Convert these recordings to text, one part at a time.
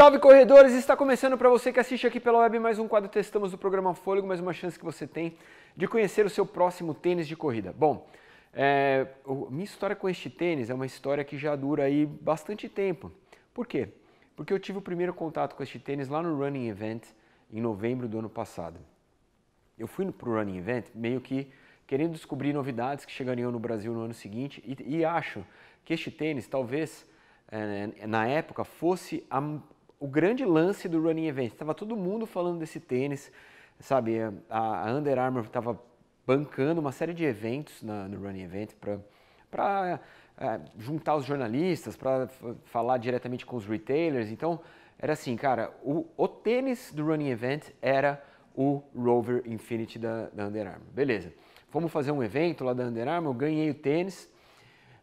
Salve corredores! Está começando para você que assiste aqui pela web mais um quadro Testamos do programa Fôlego, mais uma chance que você tem de conhecer o seu próximo tênis de corrida. Bom, é, minha história com este tênis é uma história que já dura aí bastante tempo. Por quê? Porque eu tive o primeiro contato com este tênis lá no Running Event em novembro do ano passado. Eu fui para o Running Event meio que querendo descobrir novidades que chegariam no Brasil no ano seguinte e, e acho que este tênis talvez é, na época fosse a, o grande lance do Running Event. Estava todo mundo falando desse tênis, sabe? A, Under Armour estava bancando uma série de eventos na, no Running Event para é, juntar os jornalistas, para falar diretamente com os retailers. Então, era assim, cara, o, o, tênis do Running Event era o Rover Infinity da, da Under Armour. Beleza. Fomos fazer um evento lá da Under Armour, eu ganhei o tênis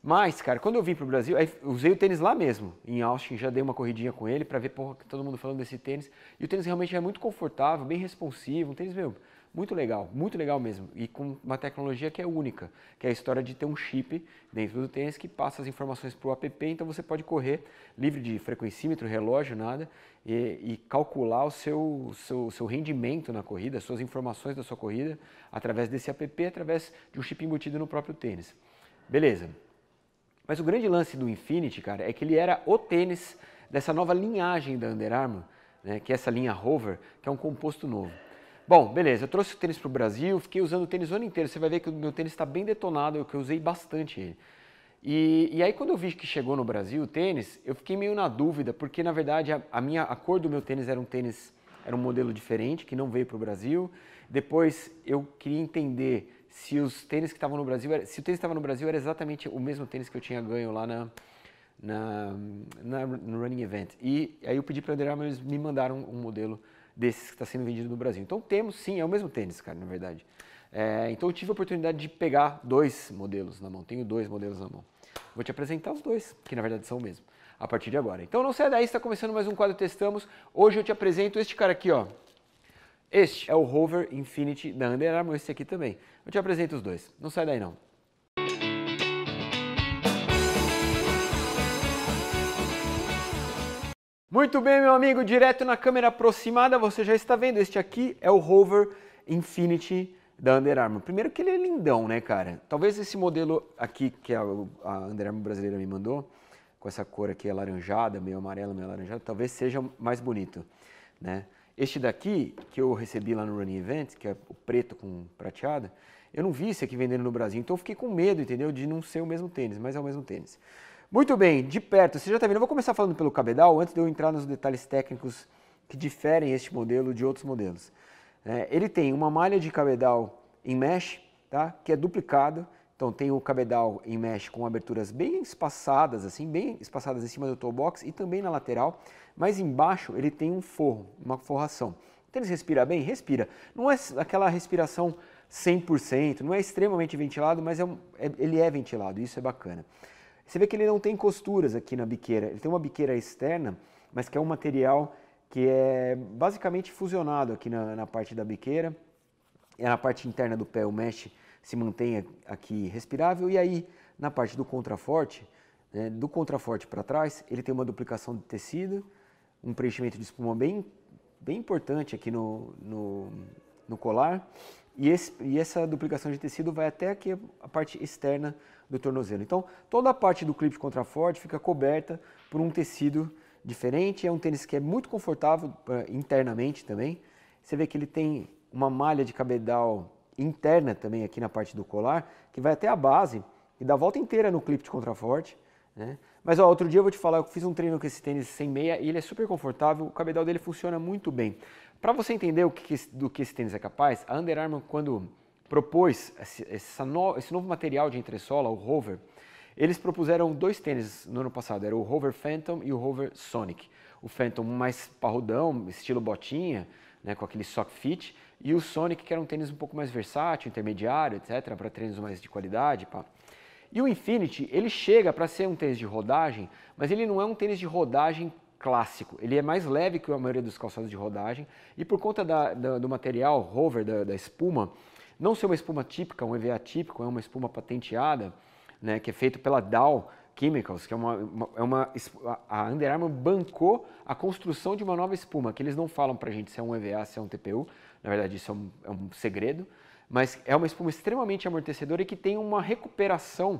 mas, cara, quando eu vim pro Brasil, usei o tênis lá mesmo, em Austin, já dei uma corridinha com ele para ver, porra, todo mundo falando desse tênis. E o tênis realmente é muito confortável, bem responsivo, um tênis, meu, muito legal, muito legal mesmo. E com uma tecnologia que é única, que é a história de ter um chip dentro do tênis que passa as informações pro app, então você pode correr livre de frequencímetro, relógio, nada, e, e calcular o seu, seu, seu rendimento na corrida, as suas informações da sua corrida, através desse app, através de um chip embutido no próprio tênis. Beleza. Mas o grande lance do Infinity, cara, é que ele era o tênis dessa nova linhagem da Under Armour, né, que é essa linha Rover, que é um composto novo. Bom, beleza, eu trouxe o tênis para o Brasil, fiquei usando o tênis o ano inteiro. Você vai ver que o meu tênis está bem detonado, eu usei bastante ele. E, e, aí quando eu vi que chegou no Brasil o tênis, eu fiquei meio na dúvida, porque na verdade a, a minha, a cor do meu tênis era um tênis, era um modelo diferente, que não veio para o Brasil. Depois eu queria entender se os tênis que estavam no Brasil, se o tênis estava no Brasil era exatamente o mesmo tênis que eu tinha ganho lá na, na, na no running event. E aí eu pedi para Under Armour, eles me mandaram um modelo desses que está sendo vendido no Brasil. Então temos sim, é o mesmo tênis, cara, na verdade. É, então eu tive a oportunidade de pegar dois modelos na mão, tenho dois modelos na mão. Vou te apresentar os dois, que na verdade são o mesmo, a partir de agora. Então não sai daí, está começando mais um quadro Testamos. Hoje eu te apresento este cara aqui, ó. Este é o Hover Infinity da Under Armour, esse aqui também. Eu te apresento os dois, não sai daí não. Muito bem, meu amigo, direto na câmera aproximada, você já está vendo, este aqui é o Hover Infinity da Under Armour. Primeiro que ele é lindão, né, cara? Talvez esse modelo aqui que a, Under Armour brasileira me mandou, com essa cor aqui alaranjada, meio amarelo, meio alaranjado, talvez seja mais bonito, né? Este daqui, que eu recebi lá no Running Event, que é o preto com prateada, eu não vi esse aqui vendendo no Brasil, então eu fiquei com medo, entendeu? De não ser o mesmo tênis, mas é o mesmo tênis. Muito bem, de perto, você já está vendo, eu vou começar falando pelo cabedal, antes de eu entrar nos detalhes técnicos que diferem este modelo de outros modelos. É, ele tem uma malha de cabedal em mesh, tá? que é duplicado, então tem o cabedal em mesh com aberturas bem espaçadas, assim, bem espaçadas em cima do toe box e também na lateral, mas embaixo ele tem um forro, uma forração. Então ele respira bem? Respira. Não é aquela respiração 100%, não é extremamente ventilado, mas é um, é, ele é ventilado, isso é bacana. Você vê que ele não tem costuras aqui na biqueira, ele tem uma biqueira externa, mas que é um material que é basicamente fusionado aqui na, na parte da biqueira, é na parte interna do pé, o mesh se mantenha aqui respirável. E aí, na parte do contraforte, né, do contraforte para trás, ele tem uma duplicação de tecido, um preenchimento de espuma bem, bem importante aqui no, no, no colar. E, esse, e, essa duplicação de tecido vai até aqui a parte externa do tornozelo. Então, toda a parte do clipe contraforte fica coberta por um tecido diferente. É um tênis que é muito confortável eh, internamente também. Você vê que ele tem uma malha de cabedal interna também aqui na parte do colar, que vai até a base e dá a volta inteira no clipe de contraforte. Né? Mas ó, outro dia eu vou te falar, eu fiz um treino com esse tênis sem meia e ele é super confortável, o cabedal dele funciona muito bem. Para você entender o que, do que esse tênis é capaz, a Under Armour quando propôs esse, no, esse novo material de entressola, o Hover, eles propuseram dois tênis no ano passado, era o Hover Phantom e o Hover Sonic. O Phantom mais parrudão, estilo botinha, né, com aquele sock fit, e o Sonic, que era um tênis um pouco mais versátil, intermediário, etc., para treinos mais de qualidade. Pá. E o Infinity, ele chega para ser um tênis de rodagem, mas ele não é um tênis de rodagem clássico. Ele é mais leve que a maioria dos calçados de rodagem e por conta da, da, do material rover, da, da, espuma, não ser uma espuma típica, um EVA típico, é uma espuma patenteada, né, que é feito pela Dow Chemicals, que é uma, uma, é uma a Under Armour bancou a construção de uma nova espuma, que eles não falam a gente se é um EVA, se é um TPU, na verdade, isso é um, é um segredo, mas é uma espuma extremamente amortecedora e que tem uma recuperação,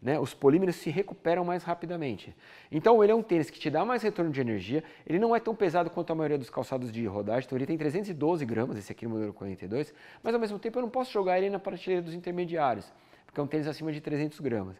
né? os polímeros se recuperam mais rapidamente. Então ele é um tênis que te dá mais retorno de energia, ele não é tão pesado quanto a maioria dos calçados de rodagem, então ele tem 312 gramas, esse aqui no modelo 42, mas ao mesmo tempo eu não posso jogar ele na prateleira dos intermediários, porque é um tênis acima de 300 gramas.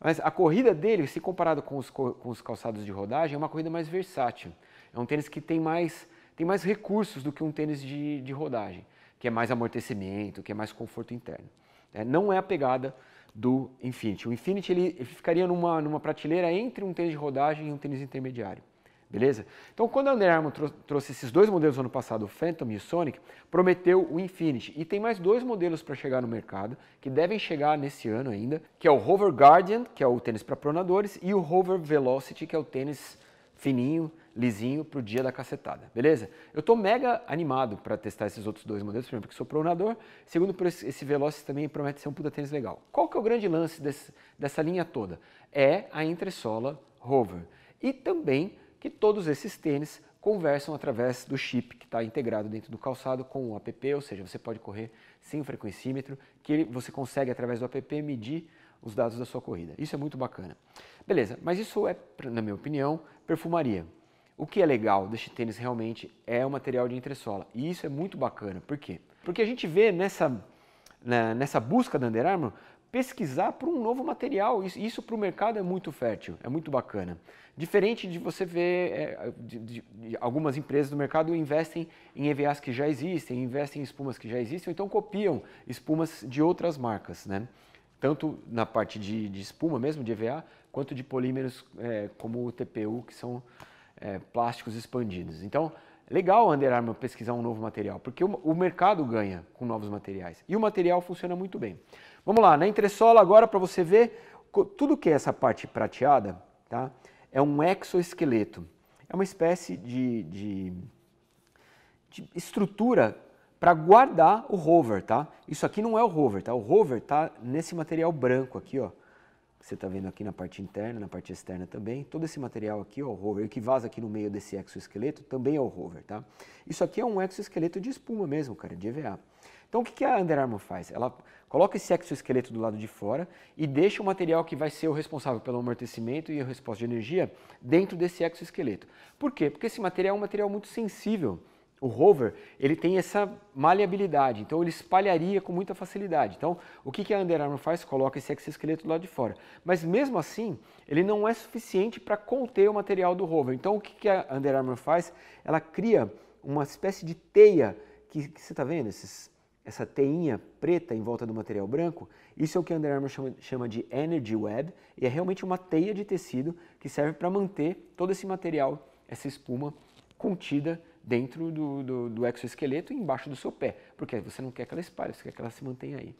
Mas a corrida dele, se comparado com os, com os calçados de rodagem, é uma corrida mais versátil. É um tênis que tem mais tem mais recursos do que um tênis de, de rodagem, que é mais amortecimento, que é mais conforto interno. É, não é a pegada do Infinity. O Infinity ele, ele, ficaria numa, numa prateleira entre um tênis de rodagem e um tênis intermediário. Beleza? Então, quando a Under Armour trouxe esses dois modelos no ano passado, o Phantom e o Sonic, prometeu o Infinity. E tem mais dois modelos para chegar no mercado, que devem chegar nesse ano ainda, que é o Hover Guardian, que é o tênis para pronadores, e o Hover Velocity, que é o tênis fininho, lisinho para o dia da cacetada, beleza? Eu estou mega animado para testar esses outros dois modelos, primeiro porque sou pronador, segundo por esse Velocis também promete ser um puta tênis legal. Qual que é o grande lance desse, dessa linha toda? É a entressola Rover e também que todos esses tênis conversam através do chip que está integrado dentro do calçado com o app, ou seja, você pode correr sem frequencímetro, que você consegue através do app medir os dados da sua corrida. Isso é muito bacana. Beleza, mas isso é, na minha opinião, perfumaria. O que é legal deste tênis realmente é o material de entressola. E isso é muito bacana. Por quê? Porque a gente vê nessa, na, né, nessa busca da Under Armour pesquisar por um novo material. Isso, isso para o mercado é muito fértil, é muito bacana. Diferente de você ver, é, de, de, de algumas empresas do mercado investem em EVAs que já existem, investem em espumas que já existem, ou então copiam espumas de outras marcas, né? Tanto na parte de, espuma mesmo, de EVA, quanto de polímeros é, como o TPU, que são é, plásticos expandidos. Então, legal a Under Armour pesquisar um novo material, porque o, o, mercado ganha com novos materiais. E o material funciona muito bem. Vamos lá, na entressola agora para você ver, tudo que é essa parte prateada, tá? É um exoesqueleto. É uma espécie de, de, de estrutura para guardar o rover, tá? Isso aqui não é o rover, tá? O rover tá nesse material branco aqui, ó você está vendo aqui na parte interna, na parte externa também. Todo esse material aqui é o rover, que vaza aqui no meio desse exoesqueleto também é o rover, tá? Isso aqui é um exoesqueleto de espuma mesmo, cara, de EVA. Então o que a Under Armour faz? Ela coloca esse exoesqueleto do lado de fora e deixa o material que vai ser o responsável pelo amortecimento e a resposta de energia dentro desse exoesqueleto. Por quê? Porque esse material é um material muito sensível o rover ele tem essa maleabilidade, então ele espalharia com muita facilidade. Então, o que, que a Under Armour faz? Coloca esse exoesqueleto lá de fora. Mas mesmo assim, ele não é suficiente para conter o material do rover. Então, o que, que a Under Armour faz? Ela cria uma espécie de teia, que, que você está vendo, esses, essa teinha preta em volta do material branco, isso é o que a Under Armour chama, chama de Energy Web, e é realmente uma teia de tecido que serve para manter todo esse material, essa espuma, contida dentro do, do, do exoesqueleto e embaixo do seu pé, porque você não quer que ela espalhe, você quer que ela se mantenha aí.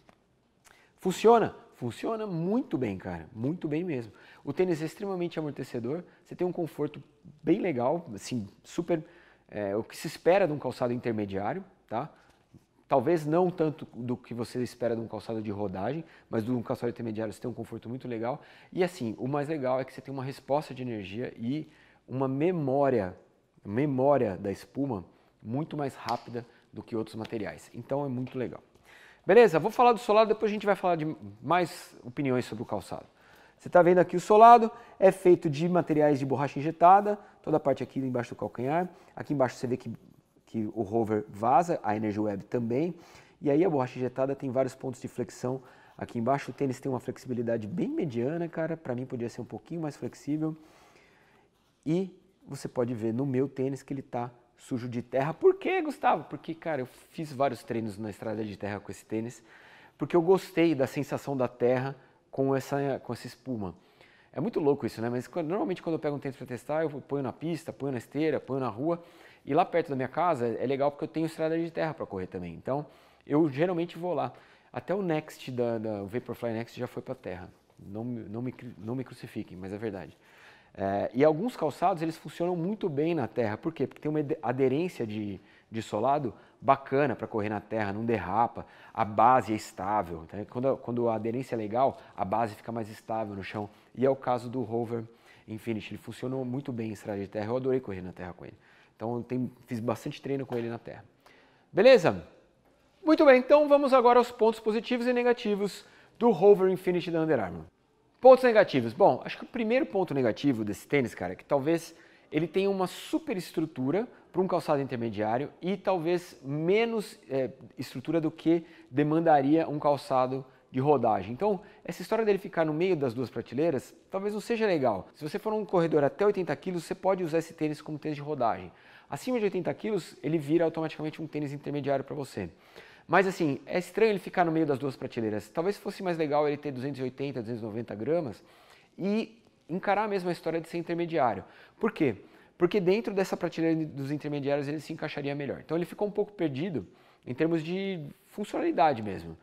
Funciona? Funciona muito bem, cara, muito bem mesmo. O tênis é extremamente amortecedor, você tem um conforto bem legal, assim, super, é, o que se espera de um calçado intermediário, tá? Talvez não tanto do que você espera de um calçado de rodagem, mas de um calçado intermediário você tem um conforto muito legal. E assim, o mais legal é que você tem uma resposta de energia e uma memória memória da espuma muito mais rápida do que outros materiais. Então é muito legal. Beleza, vou falar do solado, depois a gente vai falar de mais opiniões sobre o calçado. Você está vendo aqui o solado, é feito de materiais de borracha injetada, toda a parte aqui embaixo do calcanhar. Aqui embaixo você vê que, que o rover vaza, a Energy Web também. E aí a borracha injetada tem vários pontos de flexão aqui embaixo. O tênis tem uma flexibilidade bem mediana, cara. Para mim podia ser um pouquinho mais flexível. E você pode ver no meu tênis que ele está sujo de terra. Por quê, Gustavo? Porque, cara, eu fiz vários treinos na estrada de terra com esse tênis, porque eu gostei da sensação da terra com essa, com essa espuma. É muito louco isso, né? Mas normalmente quando eu pego um tênis para testar, eu ponho na pista, ponho na esteira, ponho na rua. E lá perto da minha casa é legal porque eu tenho estrada de terra para correr também. Então, eu geralmente vou lá. Até o Next, da, da o Vaporfly Next já foi para terra. Não, não, me, não me crucifiquem, mas é verdade. É, e alguns calçados eles funcionam muito bem na terra. Por quê? Porque tem uma aderência de, de solado bacana para correr na terra, não derrapa, a base é estável. Tá? Quando, a, quando a aderência é legal, a base fica mais estável no chão. E é o caso do Rover Infinity, ele funcionou muito bem em estrada de terra, eu adorei correr na terra com ele. Então tem, fiz bastante treino com ele na terra. Beleza? Muito bem, então vamos agora aos pontos positivos e negativos do Rover Infinity da Under Armour. Pontos negativos. Bom, acho que o primeiro ponto negativo desse tênis, cara, é que talvez ele tenha uma superestrutura para um calçado intermediário e talvez menos é, estrutura do que demandaria um calçado de rodagem. Então, essa história dele ficar no meio das duas prateleiras talvez não seja legal. Se você for um corredor até 80 kg, você pode usar esse tênis como tênis de rodagem. Acima de 80 kg, ele vira automaticamente um tênis intermediário para você. Mas assim, é estranho ele ficar no meio das duas prateleiras. Talvez fosse mais legal ele ter 280, 290 gramas e encarar a mesma história de ser intermediário. Por quê? Porque dentro dessa prateleira dos intermediários ele se encaixaria melhor. Então ele ficou um pouco perdido em termos de funcionalidade mesmo.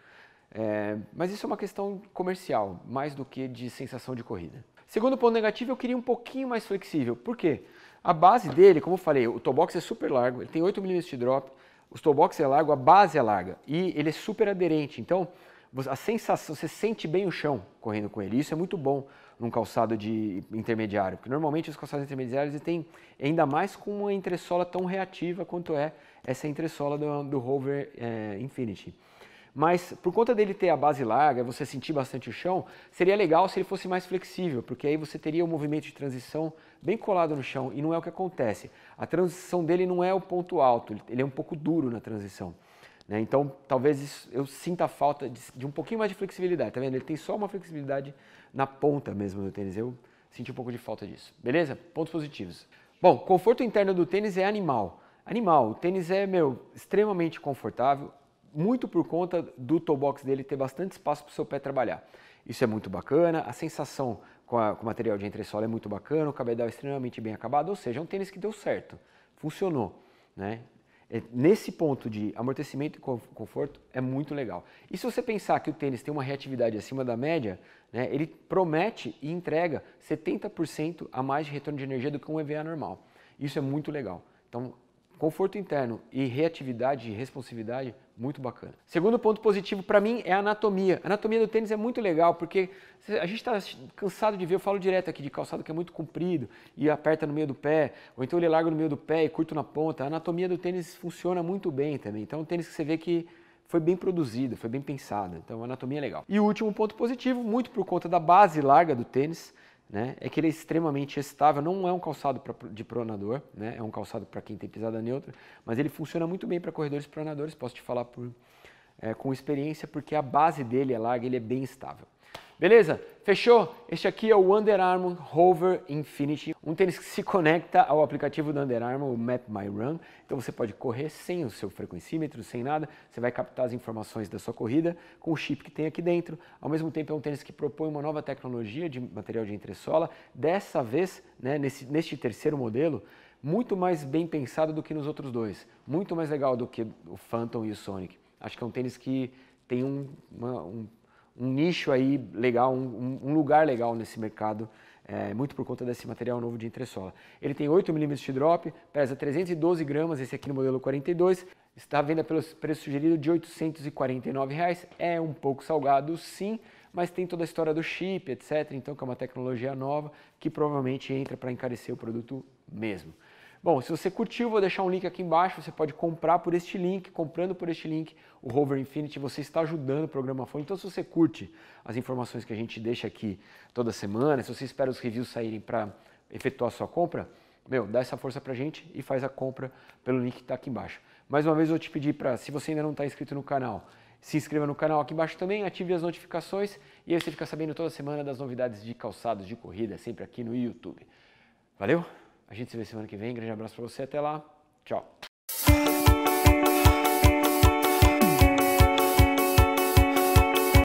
É, mas isso é uma questão comercial, mais do que de sensação de corrida. Segundo ponto negativo, eu queria um pouquinho mais flexível. Por quê? A base dele, como eu falei, o toe box é super largo, ele tem 8 mm de drop, o Stobox é largo, a base é larga e ele é super aderente. Então, a sensação, você sente bem o chão correndo com ele. Isso é muito bom num calçado de intermediário, porque normalmente os calçados intermediários têm ainda mais com uma entressola tão reativa quanto é essa entressola do, do Rover é, Infinity. Mas por conta dele ter a base larga, você sentir bastante o chão, seria legal se ele fosse mais flexível, porque aí você teria um movimento de transição bem colado no chão e não é o que acontece. A transição dele não é o ponto alto, ele é um pouco duro na transição. Né? Então, talvez isso, eu sinta a falta de, de, um pouquinho mais de flexibilidade, tá vendo? Ele tem só uma flexibilidade na ponta mesmo do tênis. Eu senti um pouco de falta disso. Beleza? Pontos positivos. Bom, conforto interno do tênis é animal. Animal, o tênis é, meu, extremamente confortável, muito por conta do toe box dele ter bastante espaço para o seu pé trabalhar. Isso é muito bacana, a sensação com, a, com o material de entressola é muito bacana, o cabedal é extremamente bem acabado, ou seja, é um tênis que deu certo, funcionou. Né? É, nesse ponto de amortecimento e conforto é muito legal. E se você pensar que o tênis tem uma reatividade acima da média, né, ele promete e entrega 70% a mais de retorno de energia do que um EVA normal. Isso é muito legal. Então, conforto interno e reatividade e responsividade muito bacana. Segundo ponto positivo para mim é a anatomia. A anatomia do tênis é muito legal porque a gente está cansado de ver, eu falo direto aqui, de calçado que é muito comprido e aperta no meio do pé, ou então ele larga no meio do pé e curto na ponta. A anatomia do tênis funciona muito bem também. Então, é um tênis que você vê que foi bem produzido foi bem pensado Então, a anatomia é legal. E o último ponto positivo, muito por conta da base larga do tênis, né? É que ele é extremamente estável, não é um calçado pra, de pronador, né? É um calçado para quem tem pisada neutra, mas ele funciona muito bem para corredores pronadores, posso te falar por, é, com experiência, porque a base dele é larga, ele é bem estável. Beleza? Fechou? Este aqui é o Under Armour Hover Infinity, um tênis que se conecta ao aplicativo da Under Armour, o Map My Run. Então você pode correr sem o seu frequencímetro, sem nada. Você vai captar as informações da sua corrida com o chip que tem aqui dentro. Ao mesmo tempo é um tênis que propõe uma nova tecnologia de material de entressola. Dessa vez, né, nesse, neste terceiro modelo, muito mais bem pensado do que nos outros dois. Muito mais legal do que o Phantom e o Sonic. Acho que é um tênis que tem um, uma, um um nicho aí legal, um, um lugar legal nesse mercado, é, muito por conta desse material novo de entressola. Ele tem 8 mm de drop, pesa 312 gramas, esse aqui no modelo 42, está à venda pelo preço sugerido de R$ 849, reais. é um pouco salgado sim, mas tem toda a história do chip, etc, então que é uma tecnologia nova que provavelmente entra para encarecer o produto mesmo. Bom, se você curtiu, vou deixar um link aqui embaixo, você pode comprar por este link, comprando por este link o Rover Infinity, você está ajudando o programa Fone. Então se você curte as informações que a gente deixa aqui toda semana, se você espera os reviews saírem para efetuar a sua compra, meu, dá essa força para a gente e faz a compra pelo link que está aqui embaixo. Mais uma vez eu vou te pedir para, se você ainda não está inscrito no canal, se inscreva no canal aqui embaixo também, ative as notificações e aí você fica sabendo toda semana das novidades de calçados de corrida, sempre aqui no YouTube. Valeu? A gente se vê semana que vem. Grande abraço para você. Até lá. Tchau.